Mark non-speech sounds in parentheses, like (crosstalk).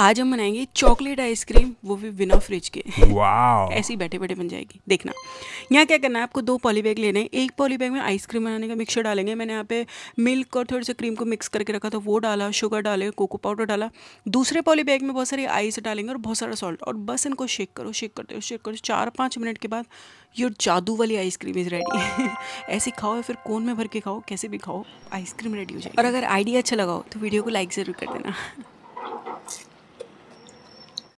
आज हम बनाएंगे चॉकलेट आइसक्रीम वो भी बिना फ्रिज के वाह (laughs) ऐसी बैठे बैठे बन जाएगी देखना यहाँ क्या करना है आपको दो पॉली बैग लेने हैं एक पॉली बैग में आइसक्रीम बनाने का मिक्सचर डालेंगे मैंने यहाँ पे मिल्क और थोड़े से क्रीम को मिक्स करके रखा था वो डाला शुगर डाले कोको पाउडर डाला दूसरे पॉली बैग में बहुत सारी आइस डालेंगे और बहुत सारा सॉल्ट और बस इनको शेक करो शेक करते हो शेक करो चार पाँच मिनट के बाद योर जादू वाली आइसक्रीम इज़ रेडी ऐसी खाओ या फिर कौन में भर के खाओ कैसे भी खाओ आइसक्रीम रेडी हो जाए और अगर आइडिया अच्छा लगाओ तो वीडियो को लाइक ज़रूर कर देना